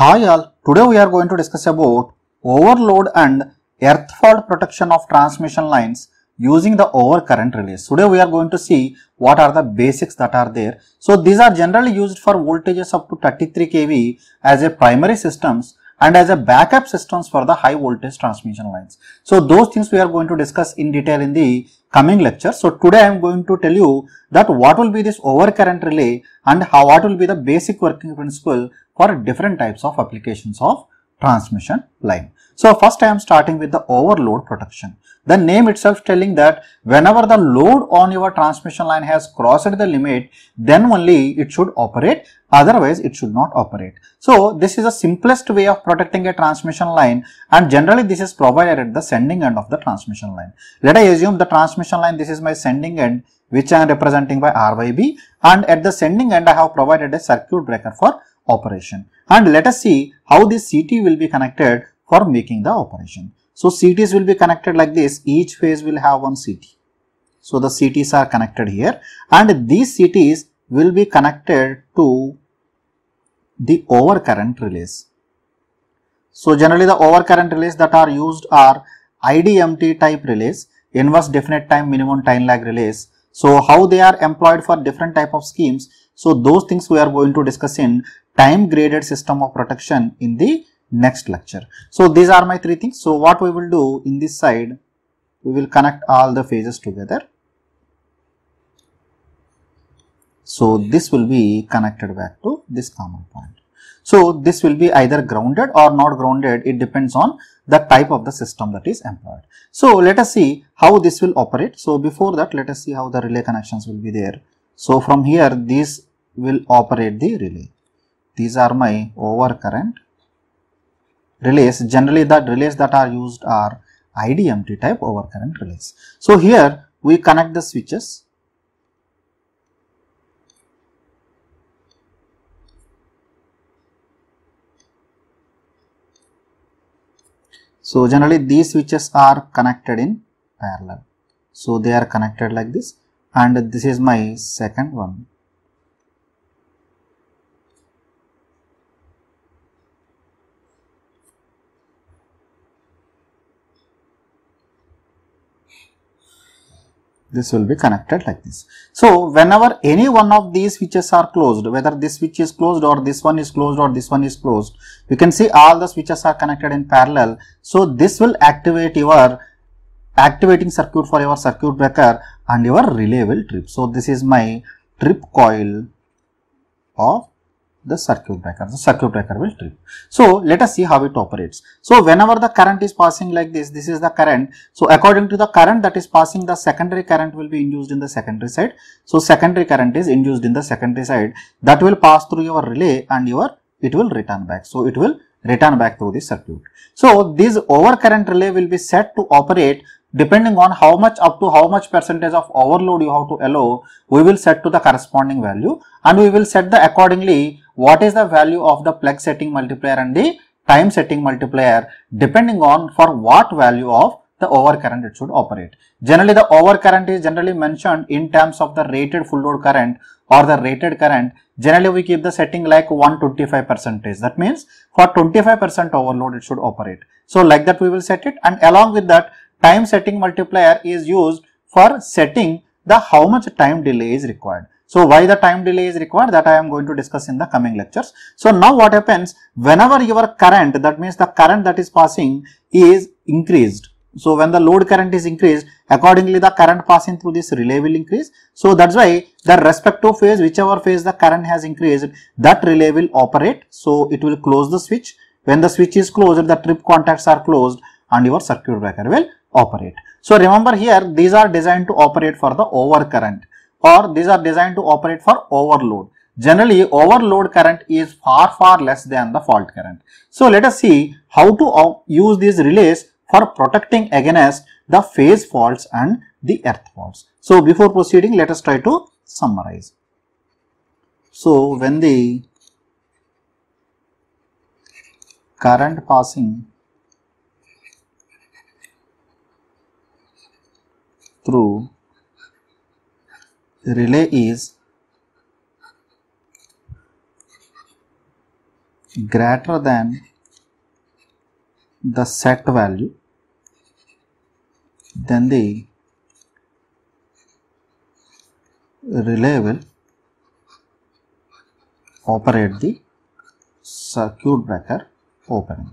Hi all, today we are going to discuss about overload and earth fault protection of transmission lines using the overcurrent release. Today we are going to see what are the basics that are there. So these are generally used for voltages up to 33 kV as a primary systems and as a backup systems for the high voltage transmission lines. So those things we are going to discuss in detail in the coming lecture. So today I am going to tell you that what will be this overcurrent relay and how what will be the basic working principle for different types of applications of transmission line. So first I am starting with the overload protection. The name itself telling that whenever the load on your transmission line has crossed the limit, then only it should operate, otherwise it should not operate. So this is the simplest way of protecting a transmission line and generally this is provided at the sending end of the transmission line. Let I assume the transmission line, this is my sending end which I am representing by RYB and at the sending end I have provided a circuit breaker for operation. And let us see how this CT will be connected for making the operation. So CTs will be connected like this, each phase will have one CT. So the CTs are connected here and these CTs will be connected to the overcurrent relays. So generally the overcurrent relays that are used are IDMT type relays, inverse definite time minimum time lag relays. So how they are employed for different type of schemes. So those things we are going to discuss in time graded system of protection in the next lecture. So these are my three things. So what we will do in this side, we will connect all the phases together. So this will be connected back to this common point. So this will be either grounded or not grounded. It depends on the type of the system that is employed. So let us see how this will operate. So before that, let us see how the relay connections will be there. So from here, these will operate the relay. These are my overcurrent relays generally the relays that are used are IDMT type overcurrent relays. So here we connect the switches So generally these switches are connected in parallel. So they are connected like this and this is my second one. this will be connected like this. So, whenever any one of these switches are closed, whether this switch is closed or this one is closed or this one is closed, you can see all the switches are connected in parallel. So, this will activate your activating circuit for your circuit breaker and your relay will trip. So, this is my trip coil of the circuit breaker the circuit breaker will trip so let us see how it operates so whenever the current is passing like this this is the current so according to the current that is passing the secondary current will be induced in the secondary side so secondary current is induced in the secondary side that will pass through your relay and your it will return back so it will return back through the circuit so this overcurrent relay will be set to operate Depending on how much up to how much percentage of overload you have to allow, we will set to the corresponding value and we will set the accordingly what is the value of the plug setting multiplier and the time setting multiplier depending on for what value of the overcurrent it should operate. Generally the overcurrent is generally mentioned in terms of the rated full load current or the rated current. Generally we keep the setting like 125 percentage. That means for 25 percent overload it should operate. So like that we will set it and along with that time setting multiplier is used for setting the how much time delay is required. So, why the time delay is required that I am going to discuss in the coming lectures. So, now what happens whenever your current that means the current that is passing is increased. So, when the load current is increased accordingly the current passing through this relay will increase. So, that is why the respective phase whichever phase the current has increased that relay will operate. So, it will close the switch. When the switch is closed the trip contacts are closed and your circuit breaker will operate. So remember here these are designed to operate for the overcurrent or these are designed to operate for overload. Generally overload current is far far less than the fault current. So let us see how to use these relays for protecting against the phase faults and the earth faults. So before proceeding let us try to summarize. So when the current passing through relay is greater than the set value then the relay will operate the circuit breaker opening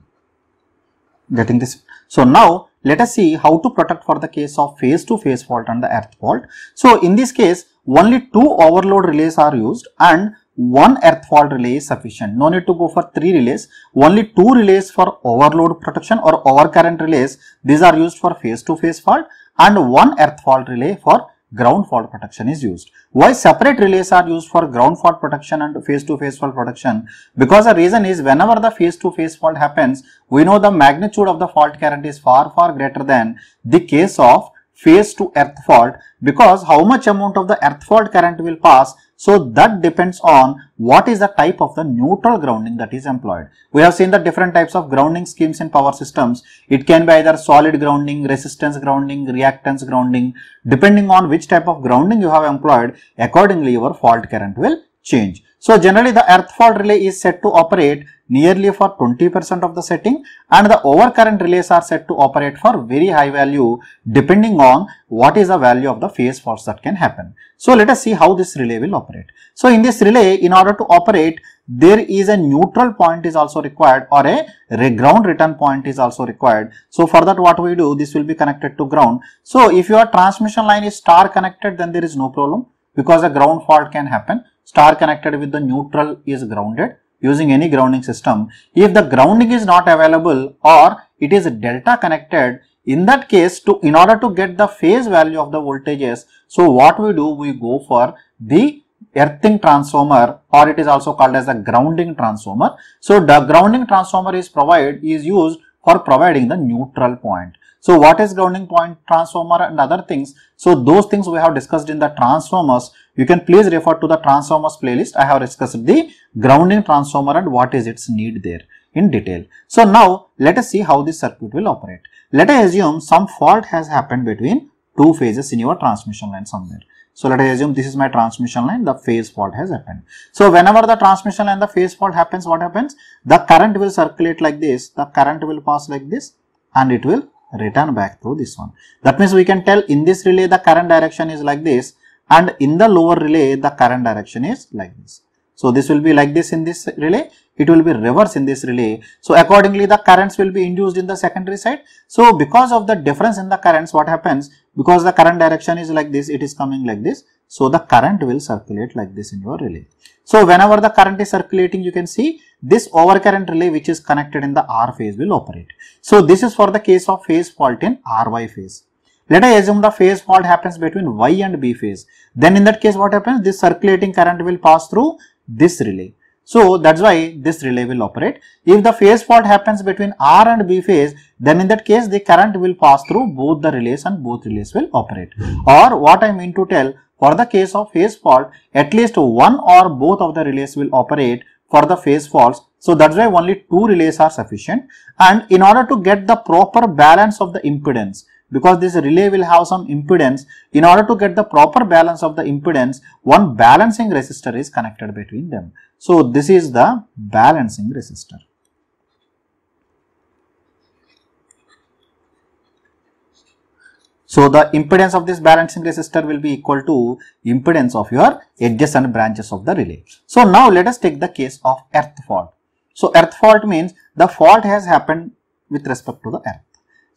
getting this so now let us see how to protect for the case of phase to phase fault and the earth fault. So in this case, only two overload relays are used and one earth fault relay is sufficient. No need to go for three relays. Only two relays for overload protection or overcurrent relays. These are used for phase to phase fault and one earth fault relay for ground fault protection is used. Why separate relays are used for ground fault protection and face-to-face fault protection? Because the reason is whenever the face to phase -face fault happens, we know the magnitude of the fault current is far far greater than the case of Phase to earth fault because how much amount of the earth fault current will pass so that depends on what is the type of the neutral grounding that is employed. We have seen the different types of grounding schemes in power systems. It can be either solid grounding, resistance grounding, reactance grounding. Depending on which type of grounding you have employed, accordingly your fault current will change. So generally the earth fault relay is set to operate nearly for 20% of the setting and the overcurrent relays are set to operate for very high value depending on what is the value of the phase faults that can happen. So let us see how this relay will operate. So in this relay in order to operate there is a neutral point is also required or a ground return point is also required. So for that what we do this will be connected to ground. So if your transmission line is star connected then there is no problem because a ground fault can happen star connected with the neutral is grounded using any grounding system. If the grounding is not available or it is delta connected, in that case, to in order to get the phase value of the voltages, so what we do, we go for the earthing transformer or it is also called as a grounding transformer. So, the grounding transformer is provide is used for providing the neutral point. So what is grounding point transformer and other things? So those things we have discussed in the transformers. You can please refer to the transformers playlist. I have discussed the grounding transformer and what is its need there in detail. So now let us see how this circuit will operate. Let us assume some fault has happened between two phases in your transmission line somewhere. So let us assume this is my transmission line, the phase fault has happened. So whenever the transmission line, the phase fault happens, what happens? The current will circulate like this, the current will pass like this and it will return back to this one. That means we can tell in this relay the current direction is like this and in the lower relay the current direction is like this. So this will be like this in this relay, it will be reverse in this relay. So accordingly the currents will be induced in the secondary side. So because of the difference in the currents what happens because the current direction is like this it is coming like this. So the current will circulate like this in your relay. So whenever the current is circulating, you can see this overcurrent relay which is connected in the R phase will operate. So this is for the case of phase fault in RY phase. Let us assume the phase fault happens between Y and B phase. Then in that case what happens? This circulating current will pass through this relay. So that's why this relay will operate. If the phase fault happens between R and B phase, then in that case the current will pass through both the relays and both relays will operate. Or what I mean to tell, for the case of phase fault, at least one or both of the relays will operate for the phase faults. So that's why only two relays are sufficient. And in order to get the proper balance of the impedance, because this relay will have some impedance. In order to get the proper balance of the impedance, one balancing resistor is connected between them. So, this is the balancing resistor. So, the impedance of this balancing resistor will be equal to impedance of your adjacent branches of the relay. So, now let us take the case of earth fault. So, earth fault means the fault has happened with respect to the earth.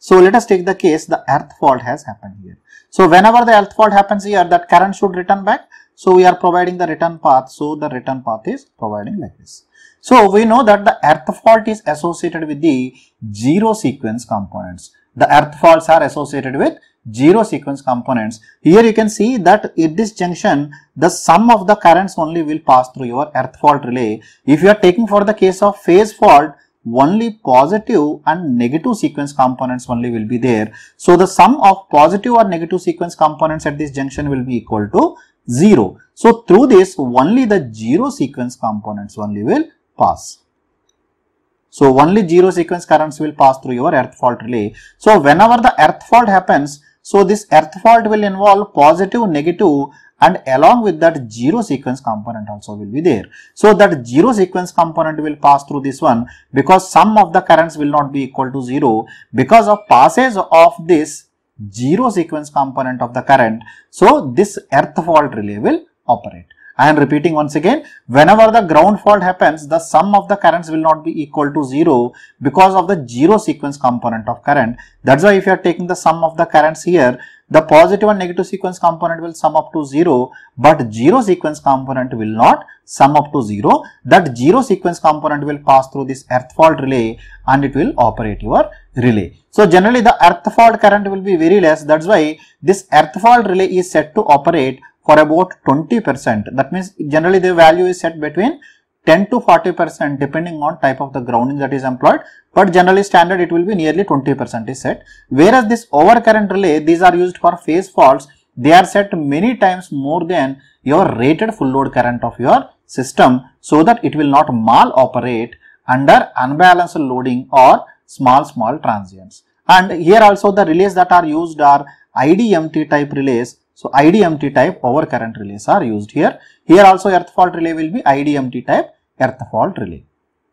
So let us take the case the earth fault has happened here. So whenever the earth fault happens here that current should return back. So we are providing the return path. So the return path is providing like this. So we know that the earth fault is associated with the zero sequence components. The earth faults are associated with zero sequence components. Here you can see that at this junction, the sum of the currents only will pass through your earth fault relay. If you are taking for the case of phase fault, only positive and negative sequence components only will be there. So, the sum of positive or negative sequence components at this junction will be equal to 0. So, through this only the 0 sequence components only will pass. So, only 0 sequence currents will pass through your earth fault relay. So, whenever the earth fault happens, so this earth fault will involve positive, negative and along with that zero sequence component also will be there. So that zero sequence component will pass through this one because sum of the currents will not be equal to zero because of passage of this zero sequence component of the current. So this earth fault relay will operate. I am repeating once again, whenever the ground fault happens, the sum of the currents will not be equal to 0 because of the 0 sequence component of current. That's why if you are taking the sum of the currents here, the positive and negative sequence component will sum up to 0, but 0 sequence component will not sum up to 0. That 0 sequence component will pass through this earth fault relay and it will operate your relay. So, generally the earth fault current will be very less. That is why this earth fault relay is set to operate for about 20%. That means generally the value is set between 10 to 40 percent depending on type of the grounding that is employed but generally standard it will be nearly 20 percent is set whereas this overcurrent relay these are used for phase faults they are set many times more than your rated full load current of your system so that it will not maloperate under unbalanced loading or small small transients and here also the relays that are used are IDMT type relays so IDMT type overcurrent relays are used here here also earth fault relay will be IDMT type earth fault relay.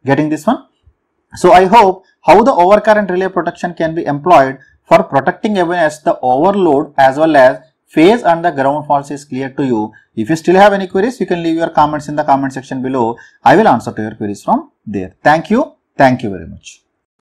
Getting this one? So I hope how the overcurrent relay protection can be employed for protecting against the overload as well as phase and the ground faults is clear to you. If you still have any queries, you can leave your comments in the comment section below. I will answer to your queries from there. Thank you. Thank you very much.